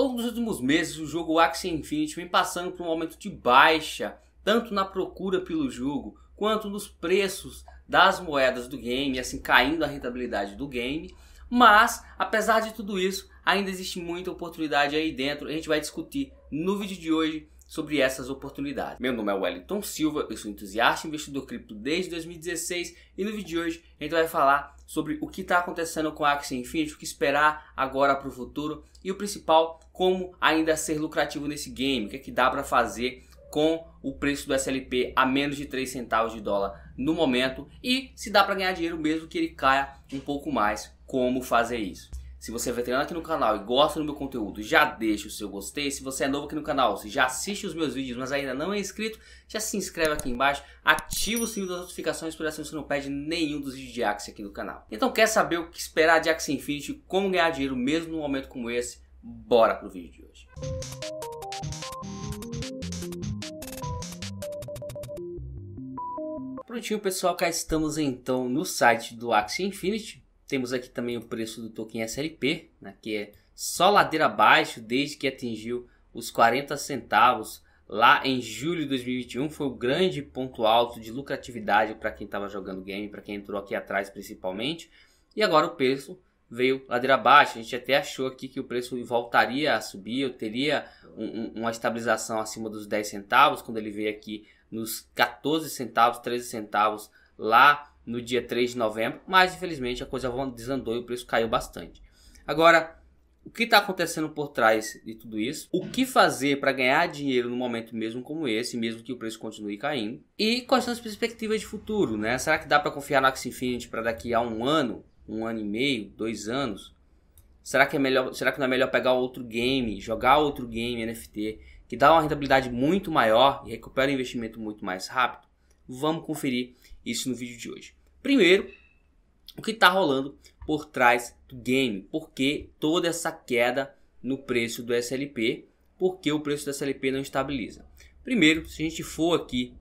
Ao longo dos últimos meses, o jogo Axie Infinity vem passando por um aumento de baixa, tanto na procura pelo jogo, quanto nos preços das moedas do game, assim caindo a rentabilidade do game. Mas, apesar de tudo isso, ainda existe muita oportunidade aí dentro. A gente vai discutir no vídeo de hoje sobre essas oportunidades. Meu nome é Wellington Silva, eu sou entusiasta investidor cripto desde 2016 e no vídeo de hoje a gente vai falar sobre o que está acontecendo com a Axie Infinity, o que esperar agora para o futuro e o principal, como ainda ser lucrativo nesse game, o que é que dá para fazer com o preço do SLP a menos de 3 centavos de dólar no momento e se dá para ganhar dinheiro mesmo que ele caia um pouco mais, como fazer isso. Se você é veterano aqui no canal e gosta do meu conteúdo, já deixa o seu gostei. Se você é novo aqui no canal, se já assiste os meus vídeos, mas ainda não é inscrito, já se inscreve aqui embaixo, ativa o sininho das notificações para assim você não perde nenhum dos vídeos de Axie aqui no canal. Então quer saber o que esperar de Axie Infinity, como ganhar dinheiro mesmo num momento como esse? Bora pro vídeo de hoje. Prontinho pessoal, cá estamos então no site do Axie Infinity temos aqui também o preço do token SLP, né, que é só ladeira abaixo desde que atingiu os 40 centavos lá em julho de 2021 foi o grande ponto alto de lucratividade para quem estava jogando game, para quem entrou aqui atrás principalmente. E agora o preço veio ladeira abaixo. A gente até achou aqui que o preço voltaria a subir, eu teria um, uma estabilização acima dos 10 centavos quando ele veio aqui nos 14 centavos, 13 centavos lá no dia 3 de novembro, mas infelizmente a coisa desandou e o preço caiu bastante. Agora, o que está acontecendo por trás de tudo isso? O que fazer para ganhar dinheiro no momento mesmo como esse, mesmo que o preço continue caindo? E quais são as perspectivas de futuro? Né? Será que dá para confiar no Axie Infinity para daqui a um ano, um ano e meio, dois anos? Será que, é melhor, será que não é melhor pegar outro game, jogar outro game NFT, que dá uma rentabilidade muito maior e recupera o investimento muito mais rápido? Vamos conferir isso no vídeo de hoje. Primeiro, o que está rolando por trás do game, por que toda essa queda no preço do SLP, por que o preço do SLP não estabiliza. Primeiro, se a gente for aqui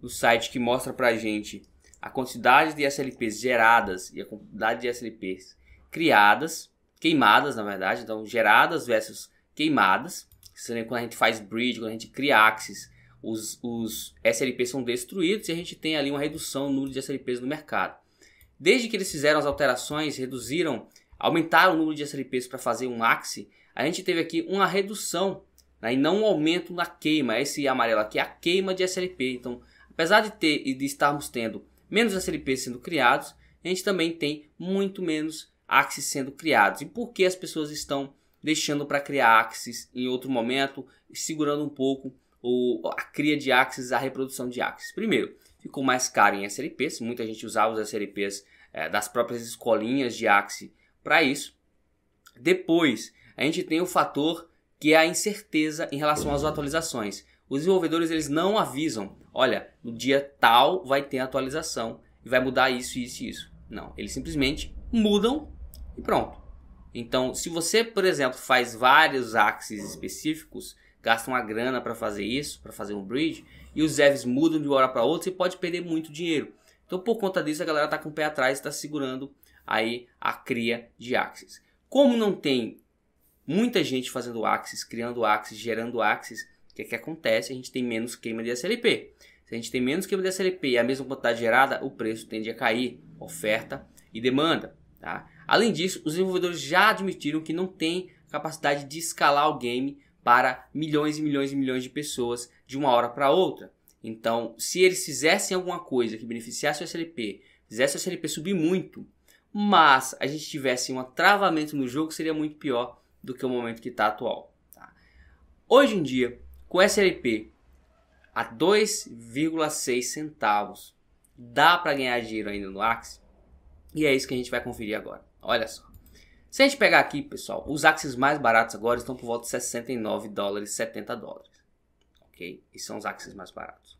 no site que mostra para a gente a quantidade de SLPs geradas e a quantidade de SLPs criadas, queimadas na verdade, então geradas versus queimadas, que quando a gente faz bridge, quando a gente cria axis os, os SLPs são destruídos e a gente tem ali uma redução no número de SLPs no mercado. Desde que eles fizeram as alterações, reduziram, aumentaram o número de SLPs para fazer um axe, a gente teve aqui uma redução né, e não um aumento na queima. Esse amarelo aqui é a queima de SLP. Então, apesar de ter e de estarmos tendo menos SLPs sendo criados, a gente também tem muito menos axes sendo criados. E por que as pessoas estão deixando para criar axes em outro momento, segurando um pouco o, a cria de axis, a reprodução de axis. Primeiro, ficou mais caro em SLPs, muita gente usava os SLPs é, eh, das próprias escolinhas de axis para isso. Depois, a gente tem o fator que é a incerteza em relação às atualizações. Os desenvolvedores eles não avisam, olha, no dia tal vai ter atualização e vai mudar isso, isso e isso. Não, eles simplesmente mudam e pronto. Então, se você, por exemplo, faz vários axes específicos, gastam uma grana para fazer isso, para fazer um bridge, e os devs mudam de uma hora para outra, você pode perder muito dinheiro. Então, por conta disso, a galera está com o pé atrás e está segurando aí a cria de Axis. Como não tem muita gente fazendo Axis, criando Axis, gerando Axis, o que, é que acontece? A gente tem menos queima de SLP. Se a gente tem menos queima de SLP e a mesma quantidade gerada, o preço tende a cair, oferta e demanda. Tá? Além disso, os desenvolvedores já admitiram que não tem capacidade de escalar o game para milhões e milhões e milhões de pessoas de uma hora para outra. Então, se eles fizessem alguma coisa que beneficiasse o SLP, fizesse o SLP subir muito, mas a gente tivesse um travamento no jogo, seria muito pior do que o momento que está atual. Tá? Hoje em dia, com o SLP a 2,6 centavos, dá para ganhar dinheiro ainda no Axie? E é isso que a gente vai conferir agora. Olha só. Se a gente pegar aqui, pessoal, os axes mais baratos agora estão por volta de 69 dólares, 70 dólares. Ok? E são os axes mais baratos.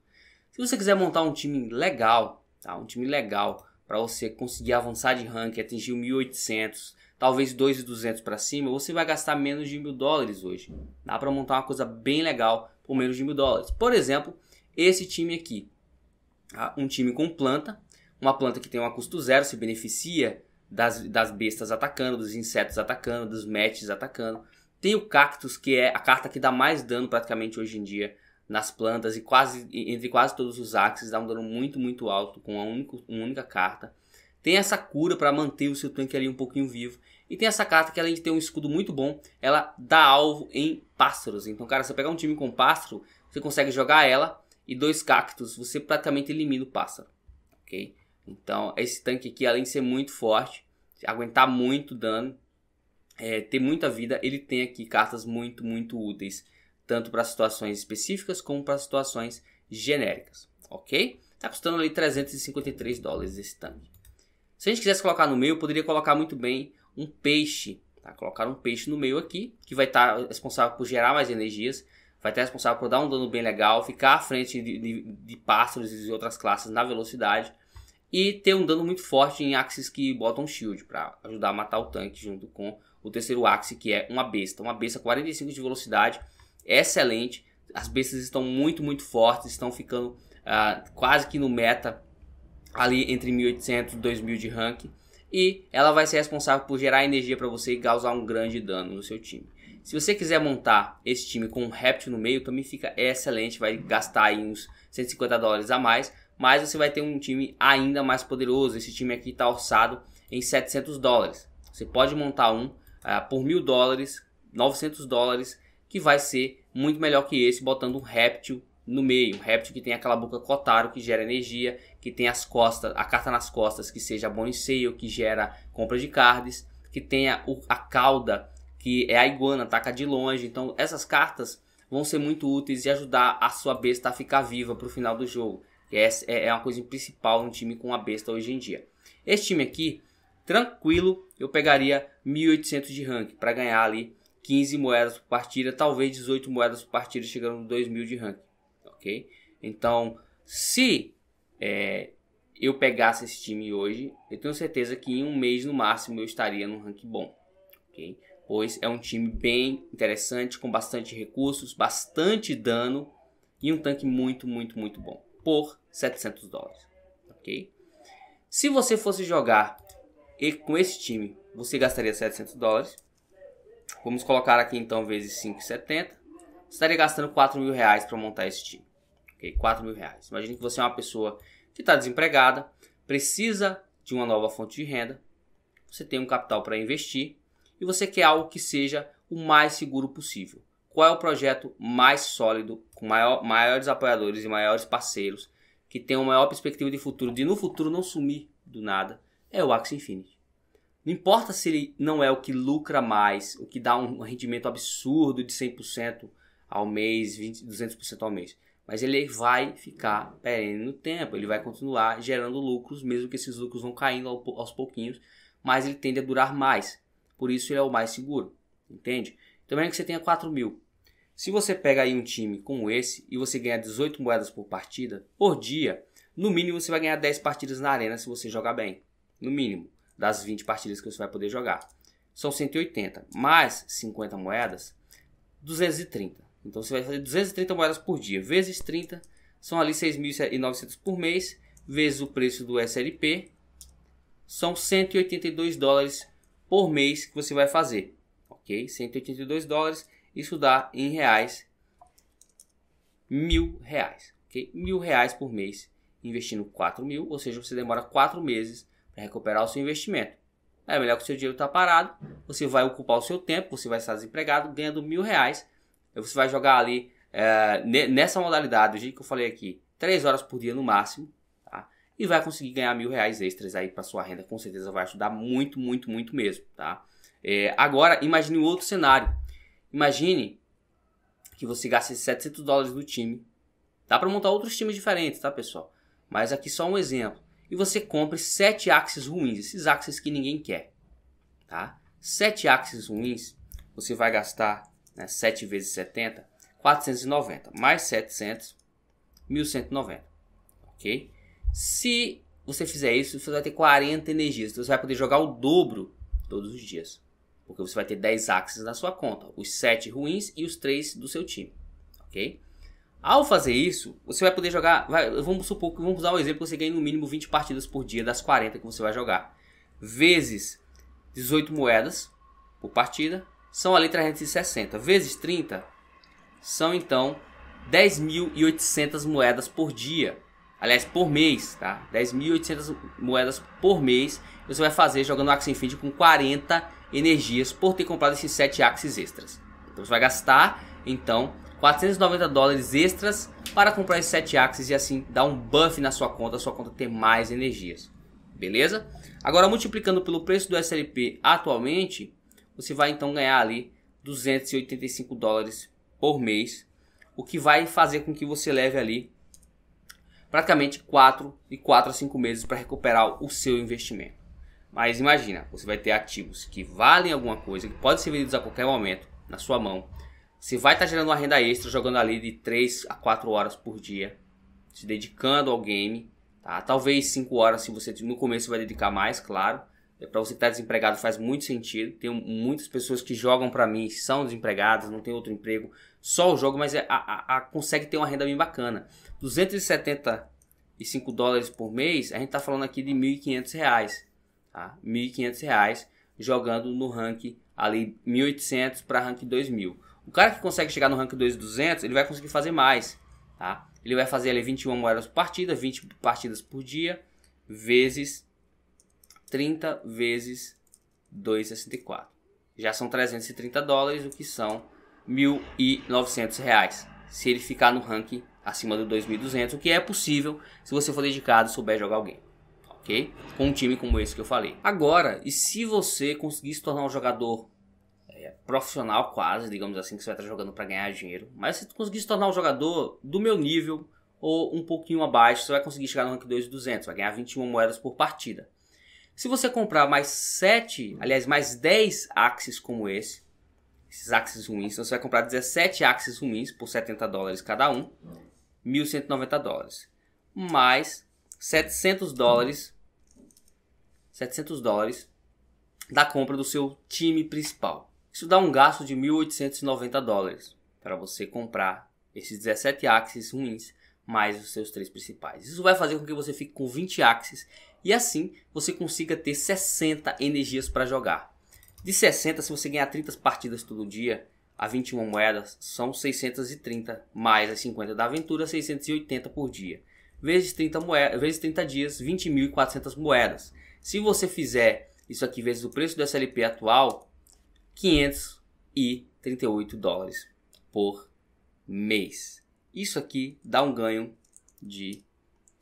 Se você quiser montar um time legal, tá? Um time legal para você conseguir avançar de ranking, atingir 1800, talvez 2.200 para cima, você vai gastar menos de mil dólares hoje. Dá para montar uma coisa bem legal por menos de mil dólares. Por exemplo, esse time aqui, tá? um time com planta, uma planta que tem um custo zero se beneficia das, das bestas atacando, dos insetos atacando, dos matches atacando. Tem o cactus, que é a carta que dá mais dano praticamente hoje em dia nas plantas e quase entre quase todos os axes dá um dano muito, muito alto com uma única, uma única carta. Tem essa cura para manter o seu tanque ali um pouquinho vivo. E tem essa carta que além de ter um escudo muito bom, ela dá alvo em pássaros. Então, cara, se você pegar um time com pássaro, você consegue jogar ela e dois cactos, você praticamente elimina o pássaro, ok? Então, esse tanque aqui, além de ser muito forte, aguentar muito dano, é, ter muita vida, ele tem aqui cartas muito, muito úteis, tanto para situações específicas como para situações genéricas, ok? está custando ali 353 dólares esse tanque. Se a gente quisesse colocar no meio, poderia colocar muito bem um peixe, tá? Colocar um peixe no meio aqui, que vai estar tá responsável por gerar mais energias, vai estar tá responsável por dar um dano bem legal, ficar à frente de, de, de pássaros e outras classes na velocidade, e ter um dano muito forte em axes que botam shield para ajudar a matar o tanque junto com o terceiro axe que é uma besta. Uma besta 45 de velocidade, é excelente. As bestas estão muito, muito fortes, estão ficando uh, quase que no meta ali entre 1800 e 2000 de rank. E ela vai ser responsável por gerar energia para você e causar um grande dano no seu time. Se você quiser montar esse time com um réptil no meio, também fica excelente, vai gastar uns 150 dólares a mais, mas você vai ter um time ainda mais poderoso. Esse time aqui está orçado em 700 dólares. Você pode montar um uh, por mil dólares, 900 dólares, que vai ser muito melhor que esse, botando um réptil no meio. Um réptil que tem aquela boca Kotaro, que gera energia, que tem as costas, a carta nas costas, que seja em sale, que gera compra de cards, que tenha o, a cauda, que é a iguana, ataca de longe. Então essas cartas vão ser muito úteis e ajudar a sua besta a ficar viva para o final do jogo. Essa é, é, é uma coisa principal no time com a besta hoje em dia. Esse time aqui, tranquilo, eu pegaria 1.800 de rank para ganhar ali 15 moedas por partida, talvez 18 moedas por partida, chegando no 2.000 de rank, ok? Então, se é, eu pegasse esse time hoje, eu tenho certeza que em um mês no máximo eu estaria num rank bom, ok? Pois é um time bem interessante, com bastante recursos, bastante dano e um tanque muito, muito, muito bom por 700 dólares, ok? Se você fosse jogar e com esse time, você gastaria 700 dólares. Vamos colocar aqui então vezes 5,70. Você estaria gastando 4 mil reais para montar esse time. ok? 4 mil reais. Imagine que você é uma pessoa que está desempregada, precisa de uma nova fonte de renda, você tem um capital para investir e você quer algo que seja o mais seguro possível qual é o projeto mais sólido, com maior, maiores apoiadores e maiores parceiros, que tem uma maior perspectiva de futuro, de no futuro não sumir do nada, é o Axie Infinity. Não importa se ele não é o que lucra mais, o que dá um rendimento absurdo de 100% ao mês, 20, 200% ao mês. Mas ele vai ficar perene no tempo, ele vai continuar gerando lucros, mesmo que esses lucros vão caindo aos pouquinhos, mas ele tende a durar mais. Por isso ele é o mais seguro, entende? Também que você tenha 4 mil. Se você pega aí um time como esse e você ganhar 18 moedas por partida, por dia, no mínimo você vai ganhar 10 partidas na arena se você jogar bem. No mínimo, das 20 partidas que você vai poder jogar. São 180, mais 50 moedas, 230. Então você vai fazer 230 moedas por dia, vezes 30, são ali 6.900 por mês, vezes o preço do SLP, são 182 dólares por mês que você vai fazer. 182 dólares, isso dá em reais mil reais, ok? Mil reais por mês investindo 4 mil, ou seja, você demora 4 meses para recuperar o seu investimento. É melhor que o seu dinheiro está parado, você vai ocupar o seu tempo, você vai estar desempregado, ganhando mil reais, você vai jogar ali é, nessa modalidade, do jeito que eu falei aqui, 3 horas por dia no máximo, tá? E vai conseguir ganhar mil reais extras aí para sua renda, com certeza vai ajudar muito, muito, muito mesmo, tá? É, agora, imagine um outro cenário. Imagine que você gaste 700 dólares no time. Dá para montar outros times diferentes, tá, pessoal? Mas aqui só um exemplo. E você compre 7 axes ruins, esses axes que ninguém quer, tá? 7 axes ruins, você vai gastar né, 7 vezes 70, 490, mais 700, 1190, ok? Se você fizer isso, você vai ter 40 energias, então você vai poder jogar o dobro todos os dias porque você vai ter 10 axes na sua conta, os 7 ruins e os 3 do seu time, ok? Ao fazer isso, você vai poder jogar, vai, vamos supor que vamos usar o um exemplo você ganha no mínimo 20 partidas por dia das 40 que você vai jogar, vezes 18 moedas por partida, são ali 360, vezes 30, são então 10.800 moedas por dia. Aliás, por mês, tá? 10.800 moedas por mês você vai fazer jogando Axie Infinity com 40 energias por ter comprado esses 7 Axies extras. Então você vai gastar, então, 490 dólares extras para comprar esses 7 Axies e assim dar um buff na sua conta, a sua conta ter mais energias. Beleza? Agora, multiplicando pelo preço do SLP atualmente, você vai então ganhar ali 285 dólares por mês, o que vai fazer com que você leve ali praticamente 4 e 4 a 5 meses para recuperar o seu investimento. Mas imagina, você vai ter ativos que valem alguma coisa, que podem ser vendidos a qualquer momento na sua mão. Você vai estar tá gerando uma renda extra jogando ali de 3 a 4 horas por dia, se dedicando ao game, tá? Talvez 5 horas se você no começo vai dedicar mais, claro, é para você que tá desempregado faz muito sentido. Tem muitas pessoas que jogam para mim, são desempregadas, não tem outro emprego, só o jogo, mas é, a, a, a consegue ter uma renda bem bacana. 275 dólares por mês, a gente está falando aqui de 1.500 reais. Tá? 1.500 reais jogando no rank ali 1.800 para rank 2.000. O cara que consegue chegar no rank 2.200, ele vai conseguir fazer mais. Tá? Ele vai fazer ali 21 moedas por partida, 20 partidas por dia, vezes 30 vezes 2,64. Já são 330 dólares, o que são 1.900 reais. Se ele ficar no ranking acima do 2.200, o que é possível se você for dedicado e souber jogar alguém. Ok? Com um time como esse que eu falei. Agora, e se você conseguir se tornar um jogador é, profissional quase, digamos assim, que você vai estar jogando para ganhar dinheiro, mas se você conseguir se tornar um jogador do meu nível ou um pouquinho abaixo, você vai conseguir chegar no ranking 2.200, vai ganhar 21 moedas por partida. Se você comprar mais 7, aliás, mais 10 axes como esse, esses axes ruins, então você vai comprar 17 axes ruins por 70 dólares cada um, 1.190 dólares. Mais 700 dólares, 700 dólares da compra do seu time principal. Isso dá um gasto de 1.890 dólares para você comprar esses 17 axes ruins mais os seus três principais. Isso vai fazer com que você fique com 20 axes e assim você consiga ter 60 energias para jogar. De 60, se você ganhar 30 partidas todo dia, a 21 moedas são 630 mais as 50 da aventura, 680 por dia. Vezes 30, moedas, vezes 30 dias, 20.400 moedas. Se você fizer isso aqui vezes o preço do SLP atual, 538 dólares por mês. Isso aqui dá um ganho de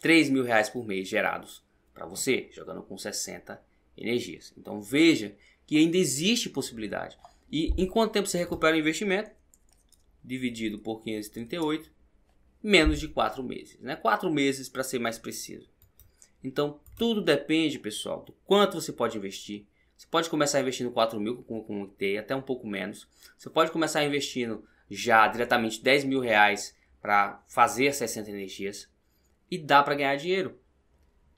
3 mil reais por mês gerados para você, jogando com 60 energias. Então veja que ainda existe possibilidade. E em quanto tempo você recupera o investimento? Dividido por 538, menos de 4 meses. Né? 4 meses para ser mais preciso. Então tudo depende, pessoal, do quanto você pode investir. Você pode começar investindo 4 mil, com o T até um pouco menos. Você pode começar investindo já diretamente 10 mil reais para fazer 60 energias. E dá para ganhar dinheiro.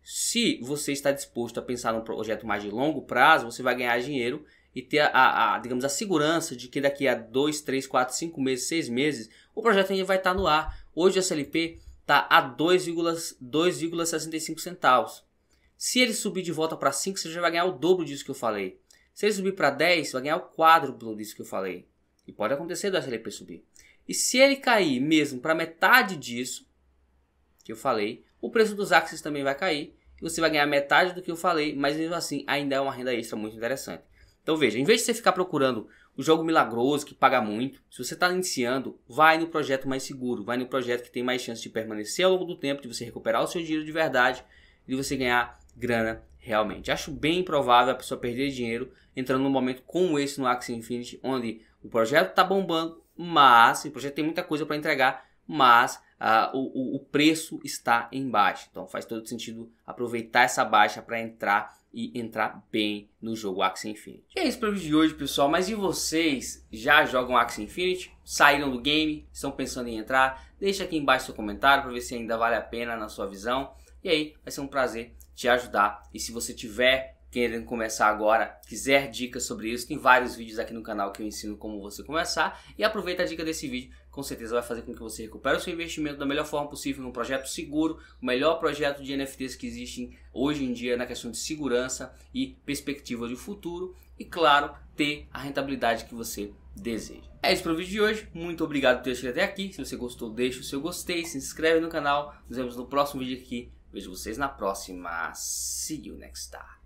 Se você está disposto a pensar num projeto mais de longo prazo, você vai ganhar dinheiro e ter a, a, a digamos, a segurança de que daqui a 2, 3, 4, 5 meses, 6 meses, o projeto ainda vai estar no ar. Hoje o SLP está a 2,65 tá centavos. Se ele subir de volta para 5, você já vai ganhar o dobro disso que eu falei. Se ele subir para 10, vai ganhar o quádruplo disso que eu falei. E pode acontecer do SLP subir. E se ele cair mesmo para metade disso que eu falei, o preço dos axes também vai cair e você vai ganhar metade do que eu falei, mas mesmo assim ainda é uma renda extra muito interessante. Então veja, em vez de você ficar procurando o jogo milagroso que paga muito, se você está iniciando, vai no projeto mais seguro, vai no projeto que tem mais chance de permanecer ao longo do tempo, de você recuperar o seu dinheiro de verdade e de você ganhar grana realmente. Acho bem improvável a pessoa perder dinheiro entrando num momento como esse no Axie Infinity, onde o projeto está bombando, mas o projeto tem muita coisa para entregar, mas o, o, preço está em baixa. Então faz todo sentido aproveitar essa baixa para entrar e entrar bem no jogo Axie Infinity. E é isso para o vídeo de hoje, pessoal. Mas e vocês já jogam Axie Infinity? Saíram do game? Estão pensando em entrar? Deixa aqui embaixo seu comentário para ver se ainda vale a pena na sua visão. E aí vai ser um prazer te ajudar. E se você tiver querendo começar agora, quiser dicas sobre isso, tem vários vídeos aqui no canal que eu ensino como você começar. E aproveita a dica desse vídeo com certeza vai fazer com que você recupere o seu investimento da melhor forma possível num projeto seguro, o melhor projeto de NFTs que existem hoje em dia na questão de segurança e perspectiva de futuro e claro, ter a rentabilidade que você deseja. É isso para o vídeo de hoje. Muito obrigado por ter chegado até aqui. Se você gostou, deixa o seu gostei, se inscreve no canal. Nos vemos no próximo vídeo aqui. Vejo vocês na próxima. See you next time.